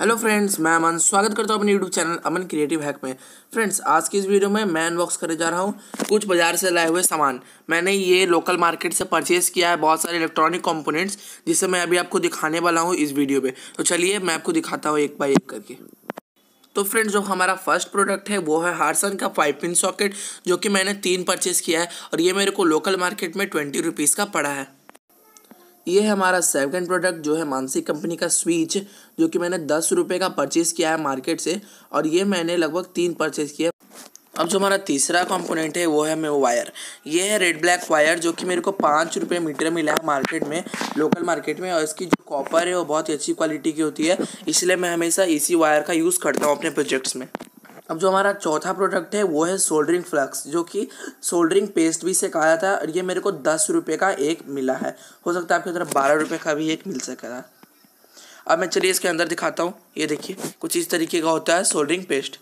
hello friends मैं अमन स्वागत करता हूँ अपने YouTube channel Aman creative hack में फ्रेंड्स आज की इस वीडियो में मैं अनबॉक्स करने जा रहा हूँ कुछ बाज़ार से लाए हुए सामान मैंने ये लोकल मार्केट से परचेस किया है बहुत सारे इलेक्ट्रॉनिक कंपोनेंट्स जिसे मैं अभी आपको दिखाने वाला हूँ इस वीडियो पे तो चलिए मैं आपको दिखाता हूँ एक बाई एक करके तो फ्रेंड्स जो हमारा फर्स्ट प्रोडक्ट है वो है हारसन का फाइव पिन सॉकेट जो कि मैंने तीन परचेस किया है और ये मेरे को लोकल मार्केट में ट्वेंटी रुपीज़ का पड़ा है ये है हमारा सेकंड प्रोडक्ट जो है मानसी कंपनी का स्विच जो कि मैंने दस रुपये का परचेज़ किया है मार्केट से और ये मैंने लगभग तीन परचेज़ किया अब जो हमारा तीसरा कंपोनेंट है वो है मेरे वायर ये है रेड ब्लैक वायर जो कि मेरे को पाँच रुपये मीटर मिला है मार्केट में लोकल मार्केट में और इसकी जो कॉपर है वो बहुत ही अच्छी क्वालिटी की होती है इसलिए मैं हमेशा इसी वायर का यूज़ करता हूँ अपने प्रोजेक्ट्स में अब जो हमारा चौथा प्रोडक्ट है वो है सोल्डरिंग फ्लक्स जो कि सोल्डरिंग पेस्ट भी से कहा जाता है और ये मेरे को दस रुपये का एक मिला है हो सकता है आपकी तरफ बारह रुपये का भी एक मिल सकेगा अब मैं चलिए इसके अंदर दिखाता हूँ ये देखिए कुछ इस तरीके का होता है सोल्डरिंग पेस्ट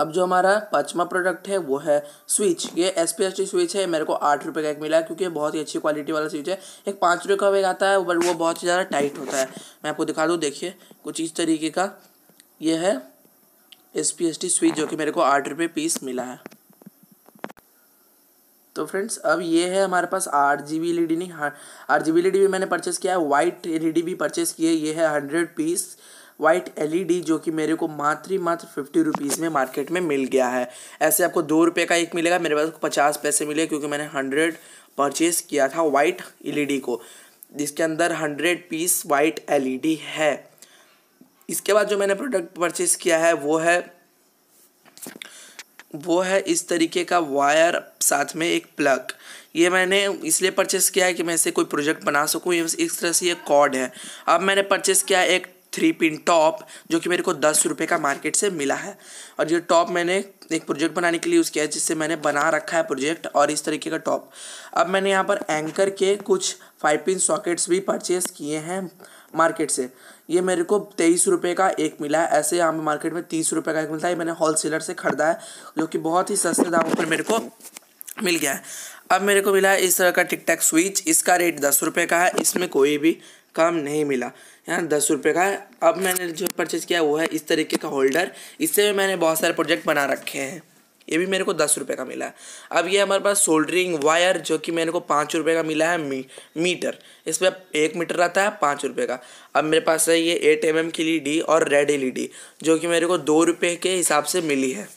अब जो हमारा पाँचवा प्रोडक्ट है वो है स्विच ये S P S T switch है मेरे को आठ रुपये का एक मिला है क्योंकि बहुत ही अच्छी क्वालिटी वाला स्विच है एक पाँच रुपये का एक आता है बट वो बहुत ही ज़्यादा टाइट होता है मैं आपको दिखा दूँ देखिए कुछ इस तरीके का ये है S P S T switch जो कि मेरे को आठ रुपये पीस मिला है तो फ्रेंड्स अब ये है हमारे पास R G B L E D नहीं आर जी बी एल भी मैंने परचेस किया है वाइट एल ई डी भी परचेस की है ये है hundred piece white L E D जो कि मेरे को मात्र मात्र फिफ्टी रुपीज़ में मार्केट में मिल गया है ऐसे आपको दो रुपये का एक मिलेगा मेरे पास पचास पैसे मिले क्योंकि मैंने हंड्रेड परचेस किया था वाइट एल ई डी को जिसके अंदर hundred piece white L E D है इसके बाद जो मैंने प्रोडक्ट परचेज़ किया है वो है वो है इस तरीके का वायर साथ में एक प्लग ये मैंने इसलिए परचेस किया है कि मैं इसे कोई प्रोजेक्ट बना सकूँ इस तरह से ये कॉर्ड है अब मैंने परचेस किया है एक थ्री पिन टॉप जो कि मेरे को दस रुपये का मार्केट से मिला है और ये टॉप मैंने एक प्रोजेक्ट बनाने के लिए यूज़ किया है जिससे मैंने बना रखा है प्रोजेक्ट और इस तरीके का टॉप अब मैंने यहाँ पर एंकर के कुछ फाइव पिन सॉकेट्स भी परचेज़ किए हैं मार्केट से ये मेरे को तेईस रुपये का एक मिला है ऐसे यहाँ मार्केट में तीस रुपये का एक मिलता है ये मैंने होल सेलर से ख़रीदा है जो कि बहुत ही सस्ते दामों पर मेरे को मिल गया है अब मेरे को मिला है इस तरह का टिक टैक स्विच इसका रेट दस रुपये का है इसमें कोई भी काम नहीं मिला यहाँ दस रुपये का है अब मैंने जो परचेज़ किया वो है इस तरीके का होल्डर इससे भी मैंने बहुत सारे प्रोजेक्ट बना रखे हैं ये भी मेरे को दस रुपये का मिला है अब ये हमारे पास सोल्डरिंग वायर जो कि मेरे को पाँच रुपये का मिला है मी, मीटर इस पर एक मीटर आता है पाँच रुपये का अब मेरे पास है ये एट एम की लीडी e और रेड एल e जो कि मेरे को दो रुपये के हिसाब से मिली है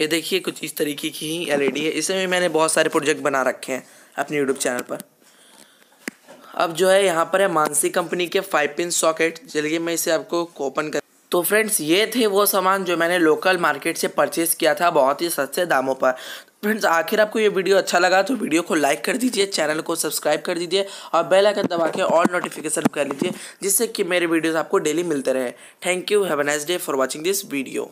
ये देखिए कुछ इस तरीके की ही एल e है इसमें भी मैंने बहुत सारे प्रोजेक्ट बना रखे हैं अपने यूट्यूब चैनल पर अब जो है यहाँ पर है मानसी कंपनी के फाइव पिन सॉकेट चलिए मैं इसे आपको ओपन कर तो फ्रेंड्स ये थे वो सामान जो मैंने लोकल मार्केट से परचेज़ किया था बहुत ही सस्ते दामों पर फ्रेंड्स आखिर आपको ये वीडियो अच्छा लगा तो वीडियो को लाइक कर दीजिए चैनल को सब्सक्राइब कर दीजिए और बेल आइकन दबा के ऑल नोटिफिकेशन कर लीजिए जिससे कि मेरे वीडियोस आपको डेली मिलते रहे thank you have a nice day for watching this video